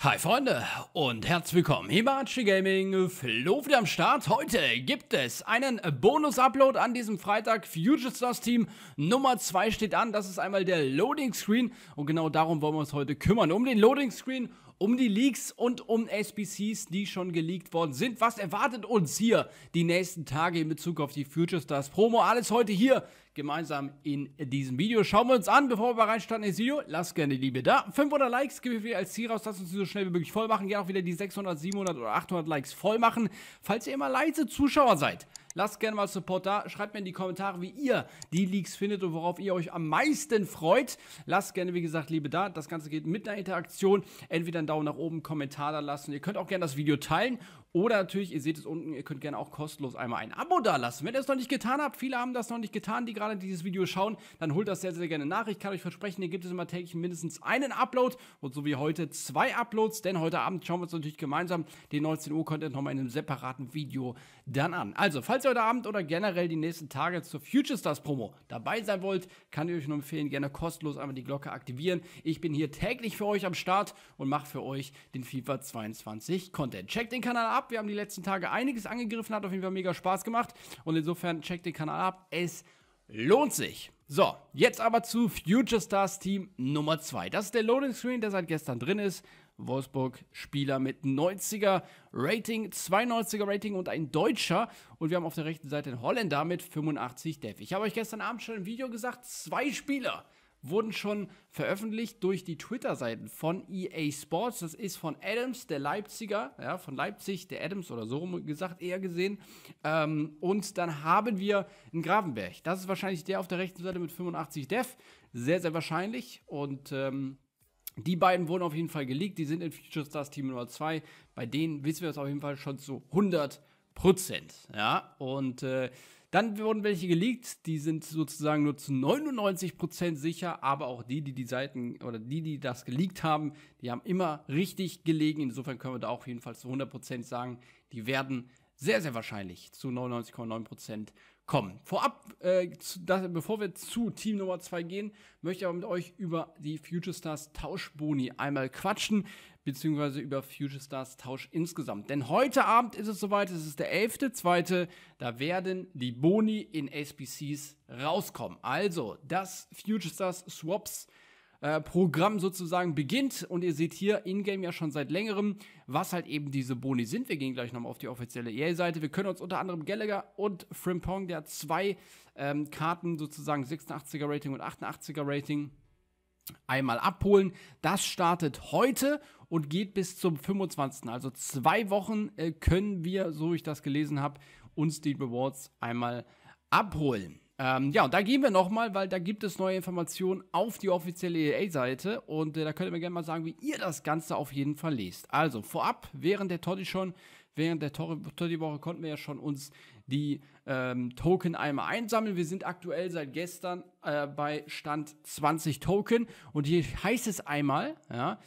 Hi Freunde und herzlich willkommen hier bei Archie Gaming, Flo wieder am Start. Heute gibt es einen Bonus-Upload an diesem Freitag. Future Stars Team Nummer 2 steht an, das ist einmal der Loading Screen und genau darum wollen wir uns heute kümmern, um den Loading Screen um die Leaks und um SBCs, die schon geleakt worden sind. Was erwartet uns hier die nächsten Tage in Bezug auf die Future Stars Promo? Alles heute hier gemeinsam in diesem Video. Schauen wir uns an, bevor wir reinstarten ins Video. Lasst gerne die Liebe da. 500 Likes gebe ich wieder als Ziel raus, Lasst uns so schnell wie möglich voll machen. Gerne auch wieder die 600, 700 oder 800 Likes voll machen, falls ihr immer leise Zuschauer seid. Lasst gerne mal Support da. Schreibt mir in die Kommentare, wie ihr die Leaks findet und worauf ihr euch am meisten freut. Lasst gerne, wie gesagt, Liebe da. Das Ganze geht mit einer Interaktion. Entweder einen Daumen nach oben, einen Kommentar da lassen. Ihr könnt auch gerne das Video teilen oder natürlich, ihr seht es unten, ihr könnt gerne auch kostenlos einmal ein Abo dalassen. Wenn ihr es noch nicht getan habt, viele haben das noch nicht getan, die gerade dieses Video schauen, dann holt das sehr, sehr gerne nach. Ich kann euch versprechen, hier gibt es immer täglich mindestens einen Upload und so wie heute zwei Uploads, denn heute Abend schauen wir uns natürlich gemeinsam den 19 Uhr Content nochmal in einem separaten Video dann an. Also, falls ihr heute Abend oder generell die nächsten Tage zur Future Stars Promo dabei sein wollt, kann ich euch nur empfehlen, gerne kostenlos einmal die Glocke aktivieren. Ich bin hier täglich für euch am Start und mache für euch den FIFA 22 Content. Checkt den Kanal ab ab. Wir haben die letzten Tage einiges angegriffen, hat auf jeden Fall mega Spaß gemacht. Und insofern checkt den Kanal ab. Es lohnt sich. So, jetzt aber zu Future Stars Team Nummer 2. Das ist der Loading Screen, der seit gestern drin ist. Wolfsburg-Spieler mit 90er Rating, 92er Rating und ein Deutscher. Und wir haben auf der rechten Seite den Holländer mit 85 Def. Ich habe euch gestern Abend schon im Video gesagt, zwei Spieler wurden schon veröffentlicht durch die Twitter-Seiten von EA Sports. Das ist von Adams, der Leipziger, ja, von Leipzig, der Adams oder so rum gesagt, eher gesehen. Ähm, und dann haben wir einen Gravenberg. Das ist wahrscheinlich der auf der rechten Seite mit 85 Def. Sehr, sehr wahrscheinlich. Und ähm, die beiden wurden auf jeden Fall geleakt. Die sind in Future Stars Team Nummer 2. Bei denen wissen wir es auf jeden Fall schon zu 100 Prozent. Ja, und äh, dann wurden welche geleakt, die sind sozusagen nur zu 99% sicher, aber auch die, die die Seiten oder die, die das geleakt haben, die haben immer richtig gelegen. Insofern können wir da auch jedenfalls zu 100% sagen, die werden sehr, sehr wahrscheinlich zu 99,9% kommen. Vorab, äh, zu, das, bevor wir zu Team Nummer 2 gehen, möchte ich aber mit euch über die Future Stars Tauschboni einmal quatschen, beziehungsweise über Future Stars Tausch insgesamt. Denn heute Abend ist es soweit, es ist der 11.2., da werden die Boni in SBCs rauskommen. Also, das Future Stars Swaps äh, Programm sozusagen beginnt. Und ihr seht hier in-game ja schon seit längerem, was halt eben diese Boni sind. Wir gehen gleich nochmal auf die offizielle EA-Seite. Wir können uns unter anderem Gallagher und Frimpong, der zwei ähm, Karten sozusagen 86er Rating und 88er Rating einmal abholen. Das startet heute und geht bis zum 25. Also zwei Wochen äh, können wir, so ich das gelesen habe, uns die Rewards einmal abholen. Ähm, ja, und da gehen wir nochmal, weil da gibt es neue Informationen auf die offizielle EA-Seite und äh, da könnt ihr mir gerne mal sagen, wie ihr das Ganze auf jeden Fall lest. Also, vorab, während der Toddy schon, während der Toddy-Woche konnten wir ja schon uns die ähm, Token einmal einsammeln. Wir sind aktuell seit gestern äh, bei Stand 20 Token und hier heißt es einmal, ja,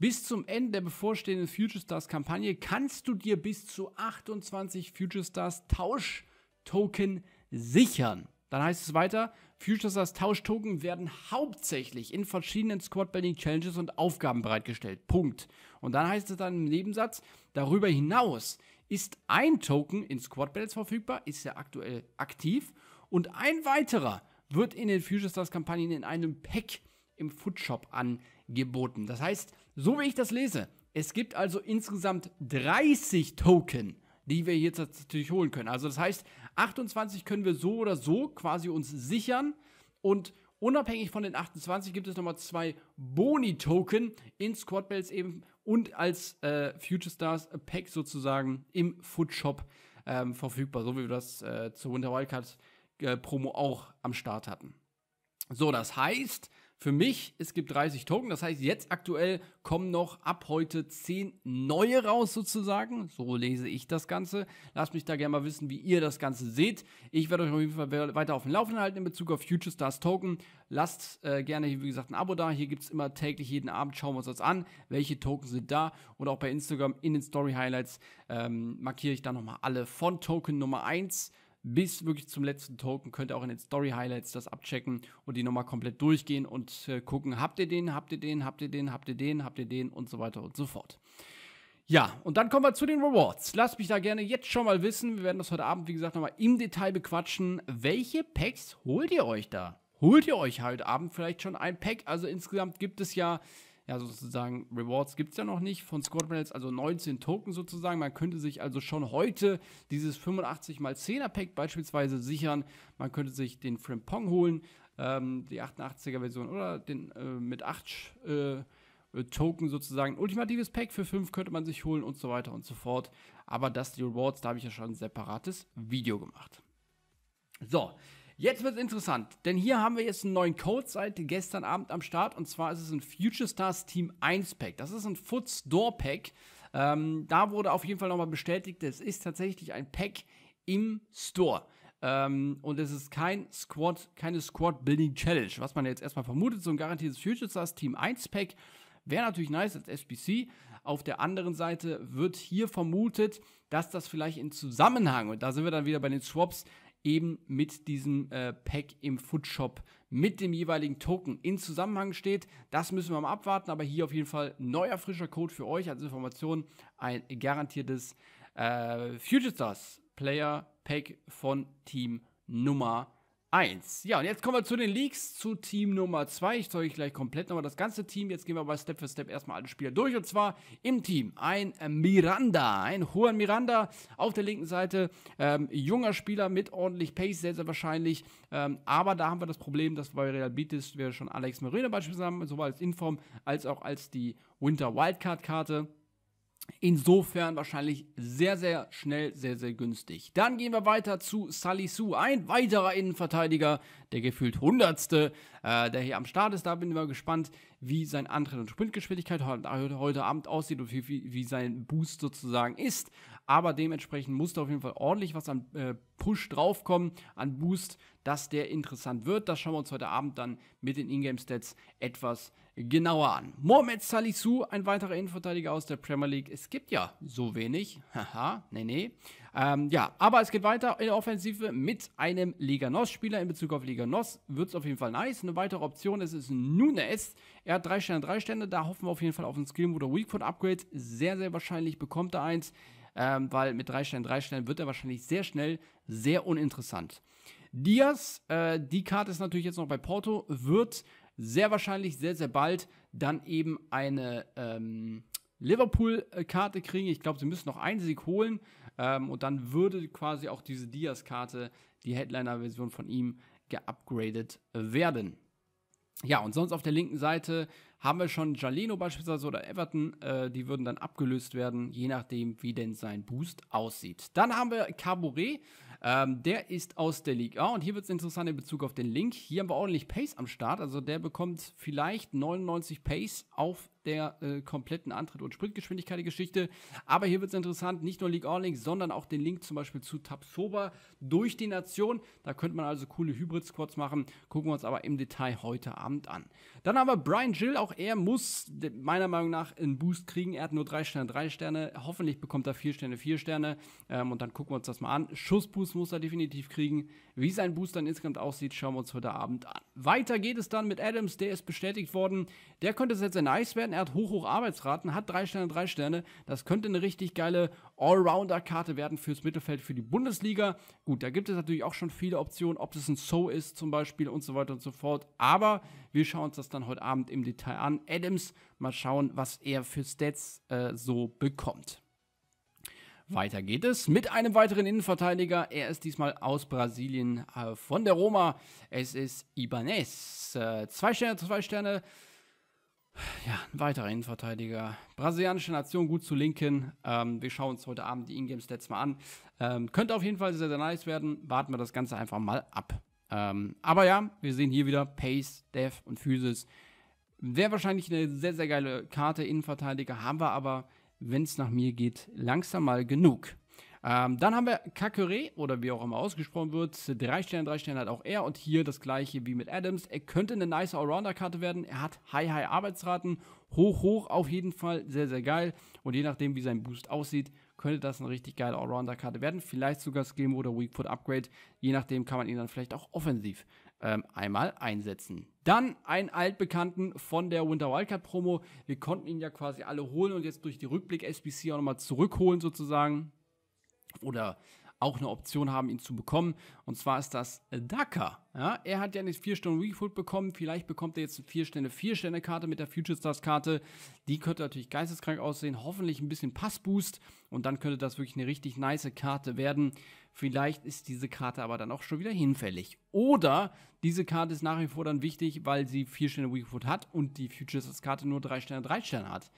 bis zum Ende der bevorstehenden Future Stars Kampagne kannst du dir bis zu 28 Future Stars Tausch Token sichern. Dann heißt es weiter, Future Stars Tauschtoken werden hauptsächlich in verschiedenen Squad-Building-Challenges und Aufgaben bereitgestellt. Punkt. Und dann heißt es dann im Nebensatz, darüber hinaus ist ein Token in Squad Battles verfügbar, ist ja aktuell aktiv, und ein weiterer wird in den Future Stars Kampagnen in einem Pack im Foodshop angeboten. Das heißt, so wie ich das lese, es gibt also insgesamt 30 Token die wir jetzt natürlich holen können. Also das heißt, 28 können wir so oder so quasi uns sichern und unabhängig von den 28 gibt es nochmal zwei Boni-Token in Squad Bells eben und als äh, Future Stars Pack sozusagen im Food Shop ähm, verfügbar, so wie wir das äh, zur Winter Wildcard äh, Promo auch am Start hatten. So, das heißt, für mich, es gibt 30 Token, das heißt, jetzt aktuell kommen noch ab heute 10 neue raus sozusagen. So lese ich das Ganze. Lasst mich da gerne mal wissen, wie ihr das Ganze seht. Ich werde euch auf jeden Fall weiter auf dem Laufenden halten in Bezug auf Future Stars Token. Lasst äh, gerne, wie gesagt, ein Abo da. Hier gibt es immer täglich, jeden Abend schauen wir uns das an. Welche Token sind da? Und auch bei Instagram in den Story Highlights ähm, markiere ich da nochmal alle von Token Nummer 1 bis wirklich zum letzten Token. Könnt ihr auch in den Story Highlights das abchecken und die nochmal komplett durchgehen und äh, gucken, habt ihr den, habt ihr den, habt ihr den, habt ihr den, habt ihr den und so weiter und so fort. Ja, und dann kommen wir zu den Rewards. Lasst mich da gerne jetzt schon mal wissen. Wir werden das heute Abend, wie gesagt, nochmal im Detail bequatschen. Welche Packs holt ihr euch da? Holt ihr euch heute halt Abend vielleicht schon ein Pack? Also insgesamt gibt es ja ja, sozusagen Rewards gibt es ja noch nicht von Squad Medals, also 19 Token sozusagen. Man könnte sich also schon heute dieses 85 x 10er Pack beispielsweise sichern. Man könnte sich den Frimpong holen, ähm, die 88er Version oder den äh, mit 8 äh, Token sozusagen. Ultimatives Pack für 5 könnte man sich holen und so weiter und so fort. Aber das, die Rewards, da habe ich ja schon ein separates Video gemacht. So, Jetzt wird es interessant, denn hier haben wir jetzt einen neuen Code seit gestern Abend am Start und zwar ist es ein Future Stars Team 1 Pack. Das ist ein Foot Store Pack. Ähm, da wurde auf jeden Fall nochmal bestätigt, es ist tatsächlich ein Pack im Store. Ähm, und es ist kein Squad, keine Squad Building Challenge, was man jetzt erstmal vermutet. So ein garantiertes Future Stars Team 1 Pack wäre natürlich nice als SBC. Auf der anderen Seite wird hier vermutet, dass das vielleicht in Zusammenhang, und da sind wir dann wieder bei den Swaps, eben mit diesem äh, Pack im Foodshop mit dem jeweiligen Token in Zusammenhang steht. Das müssen wir mal abwarten, aber hier auf jeden Fall neuer frischer Code für euch als Information. Ein garantiertes äh, Future Stars Player Pack von Team Nummer 1. Ja, und jetzt kommen wir zu den Leaks zu Team Nummer 2. Ich zeige euch gleich komplett nochmal das ganze Team. Jetzt gehen wir aber Step für Step erstmal alle Spieler durch. Und zwar im Team ein äh, Miranda, ein Juan Miranda auf der linken Seite. Ähm, junger Spieler mit ordentlich Pace, sehr, sehr wahrscheinlich. Ähm, aber da haben wir das Problem, dass bei Real Betis wir schon Alex Moreno beispielsweise haben, sowohl als Inform als auch als die Winter Wildcard-Karte. Insofern wahrscheinlich sehr, sehr schnell, sehr, sehr günstig. Dann gehen wir weiter zu Su, ein weiterer Innenverteidiger, der gefühlt hundertste, äh, der hier am Start ist. Da bin ich mal gespannt, wie sein Antritt und Sprintgeschwindigkeit heute Abend aussieht und wie, wie, wie sein Boost sozusagen ist. Aber dementsprechend muss da auf jeden Fall ordentlich was an äh, Push draufkommen, an Boost, dass der interessant wird. Das schauen wir uns heute Abend dann mit den Ingame-Stats etwas an genauer an. Mohamed Salisu, ein weiterer Innenverteidiger aus der Premier League. Es gibt ja so wenig. Haha, nee, nee. Ähm, ja, aber es geht weiter in der Offensive mit einem Liga Nos-Spieler. In Bezug auf Liga Nos wird es auf jeden Fall nice. Eine weitere Option ist, ist Nunes. Er hat drei Sterne, drei Sterne. Da hoffen wir auf jeden Fall auf ein Skill oder Weakfoot Upgrade. Sehr, sehr wahrscheinlich bekommt er eins, ähm, weil mit drei Sternen, drei Sternen wird er wahrscheinlich sehr schnell sehr uninteressant. Diaz, äh, die Karte ist natürlich jetzt noch bei Porto, wird sehr wahrscheinlich sehr, sehr bald dann eben eine ähm, Liverpool-Karte kriegen. Ich glaube, sie müssen noch einen Sieg holen ähm, und dann würde quasi auch diese Diaz-Karte, die Headliner-Version von ihm, geupgradet werden. Ja, und sonst auf der linken Seite haben wir schon Jaleno beispielsweise oder Everton, äh, die würden dann abgelöst werden, je nachdem, wie denn sein Boost aussieht. Dann haben wir Cabaret, ähm, der ist aus der Liga. Ah, und hier wird es interessant in Bezug auf den Link. Hier haben wir ordentlich Pace am Start. Also der bekommt vielleicht 99 Pace auf der äh, kompletten Antritt- und Sprintgeschwindigkeit-Geschichte. Aber hier wird es interessant, nicht nur League All Links, sondern auch den Link zum Beispiel zu Tabsoba durch die Nation. Da könnte man also coole Hybrid-Squads machen. Gucken wir uns aber im Detail heute Abend an. Dann aber Brian Jill, auch er muss meiner Meinung nach einen Boost kriegen. Er hat nur drei Sterne, drei Sterne. Hoffentlich bekommt er vier Sterne, vier Sterne. Ähm, und dann gucken wir uns das mal an. Schussboost muss er definitiv kriegen. Wie sein Boost dann insgesamt aussieht, schauen wir uns heute Abend an. Weiter geht es dann mit Adams, der ist bestätigt worden. Der könnte jetzt sehr nice werden. Sternen, er hat hoch, hoch Arbeitsraten, hat drei Sterne, drei Sterne. Das könnte eine richtig geile Allrounder-Karte werden fürs Mittelfeld, für die Bundesliga. Gut, da gibt es natürlich auch schon viele Optionen, ob es ein So ist zum Beispiel und so weiter und so fort. Aber wir schauen uns das dann heute Abend im Detail an. Adams, mal schauen, was er für Stats äh, so bekommt. Weiter geht es mit einem weiteren Innenverteidiger. Er ist diesmal aus Brasilien äh, von der Roma. Es ist Ibanez. Äh, zwei Sterne, zwei Sterne. Ja, ein weiterer Innenverteidiger. Brasilianische Nation, gut zu linken. Ähm, wir schauen uns heute Abend die Ingame-Stats mal an. Ähm, könnte auf jeden Fall sehr, sehr nice werden. Warten wir das Ganze einfach mal ab. Ähm, aber ja, wir sehen hier wieder Pace, Dev und Physis. Wäre wahrscheinlich eine sehr, sehr geile Karte. Innenverteidiger haben wir aber, wenn es nach mir geht, langsam mal genug. Ähm, dann haben wir Kakure oder wie auch immer ausgesprochen wird. Drei Sterne, drei Sterne hat auch er. Und hier das gleiche wie mit Adams. Er könnte eine nice Allrounder-Karte werden. Er hat High-High Arbeitsraten. Hoch, hoch, auf jeden Fall. Sehr, sehr geil. Und je nachdem, wie sein Boost aussieht, könnte das eine richtig geile Allrounder-Karte werden. Vielleicht sogar Skill oder Weak Foot Upgrade. Je nachdem kann man ihn dann vielleicht auch offensiv ähm, einmal einsetzen. Dann einen altbekannten von der Winter Wildcard Promo. Wir konnten ihn ja quasi alle holen und jetzt durch die Rückblick-SBC auch nochmal zurückholen sozusagen oder auch eine Option haben, ihn zu bekommen. Und zwar ist das äh, Daka. Ja, er hat ja eine 4-Sterne-Refund bekommen. Vielleicht bekommt er jetzt eine 4-Sterne-4-Sterne-Karte mit der Future Stars-Karte. Die könnte natürlich geisteskrank aussehen. Hoffentlich ein bisschen Passboost. Und dann könnte das wirklich eine richtig nice Karte werden. Vielleicht ist diese Karte aber dann auch schon wieder hinfällig. Oder diese Karte ist nach wie vor dann wichtig, weil sie 4 Sterne Weakfoot hat und die Future Stars Karte nur 3 Sterne, 3 Sterne hat.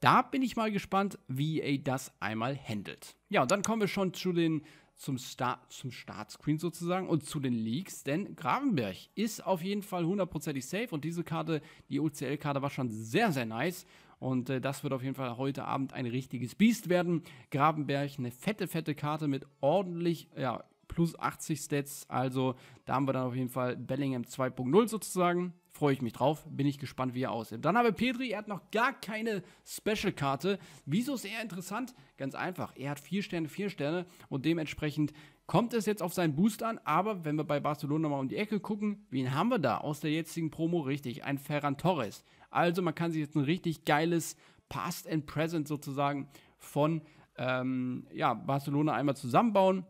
Da bin ich mal gespannt, wie EA das einmal handelt. Ja, und dann kommen wir schon zu den, zum, Star zum Startscreen sozusagen und zu den Leaks, denn Gravenberg ist auf jeden Fall hundertprozentig safe und diese Karte, die OCL-Karte war schon sehr, sehr nice und äh, das wird auf jeden Fall heute Abend ein richtiges Biest werden. Gravenberg, eine fette, fette Karte mit ordentlich, ja, plus 80 Stats. Also da haben wir dann auf jeden Fall Bellingham 2.0 sozusagen. Freue ich mich drauf, bin ich gespannt, wie er aussieht. Dann habe wir Pedri, er hat noch gar keine Special-Karte. Wieso ist er interessant? Ganz einfach, er hat 4 Sterne, 4 Sterne und dementsprechend kommt es jetzt auf seinen Boost an. Aber wenn wir bei Barcelona mal um die Ecke gucken, wen haben wir da aus der jetzigen Promo? Richtig, ein Ferran Torres. Also man kann sich jetzt ein richtig geiles Past and Present sozusagen von ähm, ja, Barcelona einmal zusammenbauen.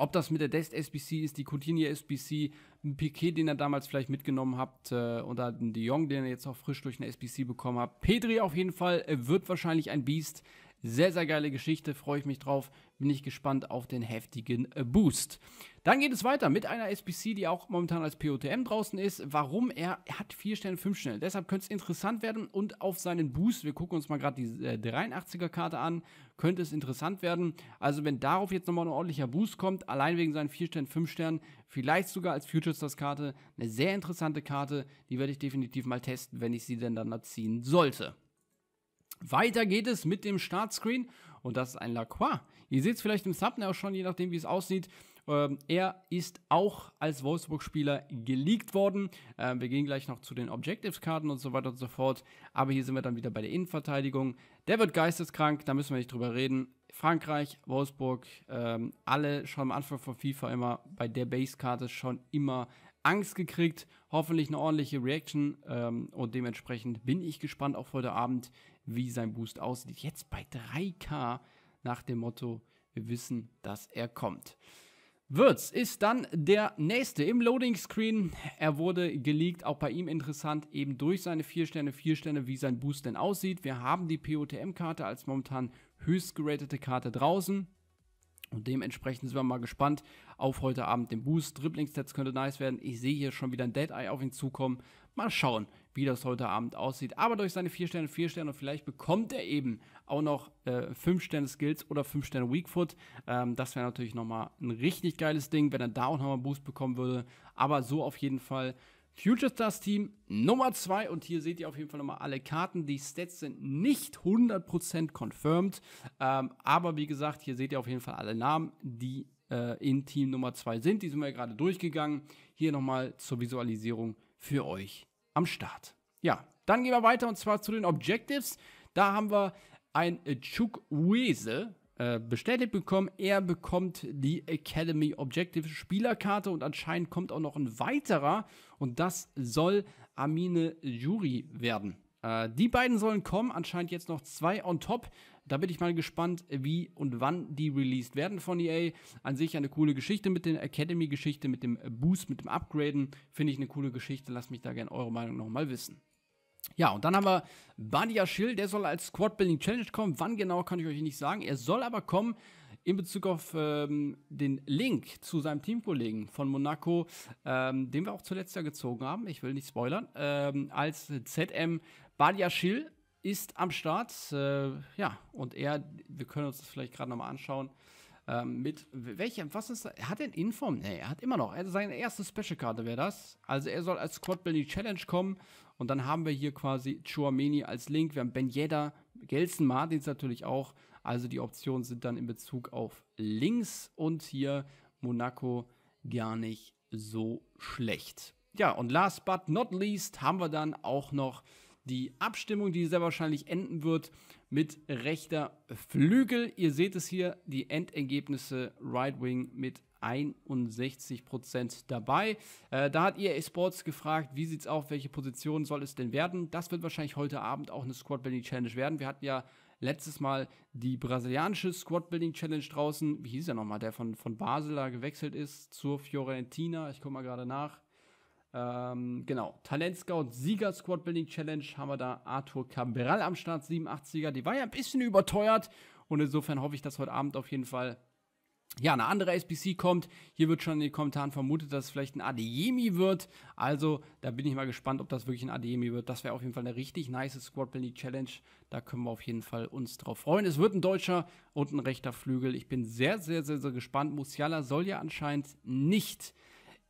Ob das mit der Dest SBC ist, die Coutinho SBC, ein Piquet, den ihr damals vielleicht mitgenommen habt, äh, oder ein De Jong, den ihr jetzt auch frisch durch eine SBC bekommen habt. Pedri auf jeden Fall äh, wird wahrscheinlich ein Biest. Sehr, sehr geile Geschichte, freue ich mich drauf. Bin ich gespannt auf den heftigen äh, Boost. Dann geht es weiter mit einer SPC, die auch momentan als POTM draußen ist. Warum? Er hat 4 Sterne, 5 Sterne. Deshalb könnte es interessant werden und auf seinen Boost, wir gucken uns mal gerade die äh, 83er Karte an, könnte es interessant werden. Also wenn darauf jetzt nochmal ein ordentlicher Boost kommt, allein wegen seinen 4 Sternen, 5 Sternen, vielleicht sogar als future stars Karte, eine sehr interessante Karte, die werde ich definitiv mal testen, wenn ich sie denn dann ziehen sollte. Weiter geht es mit dem Startscreen und das ist ein Lacroix. Ihr seht es vielleicht im Thumbnail schon, je nachdem wie es aussieht. Ähm, er ist auch als Wolfsburg-Spieler geleakt worden. Ähm, wir gehen gleich noch zu den Objectives-Karten und so weiter und so fort. Aber hier sind wir dann wieder bei der Innenverteidigung. Der wird geisteskrank, da müssen wir nicht drüber reden. Frankreich, Wolfsburg, ähm, alle schon am Anfang von FIFA immer bei der Base-Karte schon immer Angst gekriegt. Hoffentlich eine ordentliche Reaction ähm, und dementsprechend bin ich gespannt auf heute Abend, wie sein Boost aussieht. Jetzt bei 3K nach dem Motto, wir wissen, dass er kommt. Würz ist dann der nächste im Loading Screen. Er wurde geleakt, auch bei ihm interessant, eben durch seine 4 Sterne, 4 Sterne, wie sein Boost denn aussieht. Wir haben die POTM-Karte als momentan höchst geratete Karte draußen. Und dementsprechend sind wir mal gespannt auf heute Abend den Boost. Dribbling-Stats könnte nice werden. Ich sehe hier schon wieder ein Dead Eye auf ihn zukommen. Mal schauen, wie das heute Abend aussieht. Aber durch seine 4 Sterne, 4 Sterne, und vielleicht bekommt er eben auch noch äh, 5 Sterne Skills oder 5 Sterne Weakfoot. Ähm, das wäre natürlich nochmal ein richtig geiles Ding, wenn er da auch nochmal einen Boost bekommen würde. Aber so auf jeden Fall Future Stars Team Nummer 2 und hier seht ihr auf jeden Fall nochmal alle Karten. Die Stats sind nicht 100% confirmed, ähm, aber wie gesagt, hier seht ihr auf jeden Fall alle Namen, die äh, in Team Nummer 2 sind. Die sind wir gerade durchgegangen. Hier nochmal zur Visualisierung für euch am Start. Ja, dann gehen wir weiter und zwar zu den Objectives. Da haben wir ein Chuk Wese, äh, bestätigt bekommen. Er bekommt die Academy Objective Spielerkarte und anscheinend kommt auch noch ein weiterer und das soll Amine Jury werden. Äh, die beiden sollen kommen, anscheinend jetzt noch zwei on top. Da bin ich mal gespannt, wie und wann die released werden von EA. An sich eine coole Geschichte mit den Academy-Geschichte, mit dem Boost, mit dem Upgraden. Finde ich eine coole Geschichte. Lasst mich da gerne eure Meinung nochmal wissen. Ja, und dann haben wir Badia Schill, der soll als Squad Building Challenge kommen. Wann genau, kann ich euch nicht sagen. Er soll aber kommen in Bezug auf ähm, den Link zu seinem Teamkollegen von Monaco, ähm, den wir auch zuletzt ja gezogen haben. Ich will nicht spoilern. Ähm, als ZM Badia Schill ist am Start. Äh, ja, und er, wir können uns das vielleicht gerade nochmal anschauen. Ähm, mit welchem, was ist das? Er hat Inform, Ne, er hat immer noch, also seine erste Special-Karte wäre das. Also er soll als Squad Building Challenge kommen und dann haben wir hier quasi Chouameni als Link, wir haben Ben Yedda, Gelson Martins natürlich auch. Also die Optionen sind dann in Bezug auf links und hier Monaco gar nicht so schlecht. Ja, und last but not least haben wir dann auch noch die Abstimmung, die sehr wahrscheinlich enden wird mit rechter Flügel. Ihr seht es hier, die Endergebnisse Right Wing mit 61% dabei. Äh, da hat ihr e Sports gefragt, wie sieht es auf, welche Position soll es denn werden? Das wird wahrscheinlich heute Abend auch eine Squad Building Challenge werden. Wir hatten ja letztes Mal die brasilianische Squad Building Challenge draußen. Wie hieß er nochmal, der von, von Basel da gewechselt ist zur Fiorentina? Ich komme mal gerade nach. Ähm, genau. Talent Scout Sieger Squad Building Challenge haben wir da Arthur Cabral am Start, 87er. Die war ja ein bisschen überteuert und insofern hoffe ich, dass heute Abend auf jeden Fall ja, eine andere SBC kommt. Hier wird schon in den Kommentaren vermutet, dass es vielleicht ein Adeyemi wird. Also, da bin ich mal gespannt, ob das wirklich ein Adeyemi wird. Das wäre auf jeden Fall eine richtig nice Squad Building Challenge. Da können wir auf jeden Fall uns drauf freuen. Es wird ein deutscher und ein rechter Flügel. Ich bin sehr, sehr, sehr, sehr gespannt. Musiala soll ja anscheinend nicht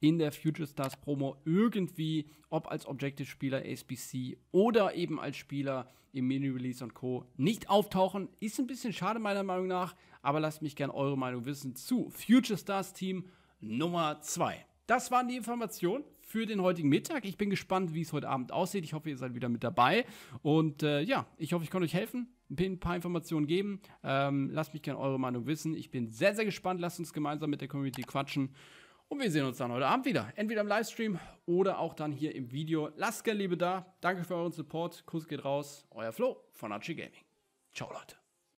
in der Future Stars Promo irgendwie, ob als Objective-Spieler SBC oder eben als Spieler im Mini-Release und Co. nicht auftauchen. Ist ein bisschen schade meiner Meinung nach, aber lasst mich gerne eure Meinung wissen zu Future Stars Team Nummer 2. Das waren die Informationen für den heutigen Mittag. Ich bin gespannt, wie es heute Abend aussieht. Ich hoffe, ihr seid wieder mit dabei. Und äh, ja, ich hoffe, ich konnte euch helfen, ein paar Informationen geben. Ähm, lasst mich gerne eure Meinung wissen. Ich bin sehr, sehr gespannt. Lasst uns gemeinsam mit der Community quatschen. Und wir sehen uns dann heute Abend wieder. Entweder im Livestream oder auch dann hier im Video. Lasst gerne Liebe da. Danke für euren Support. Kuss geht raus. Euer Flo von Archie Gaming. Ciao, Leute.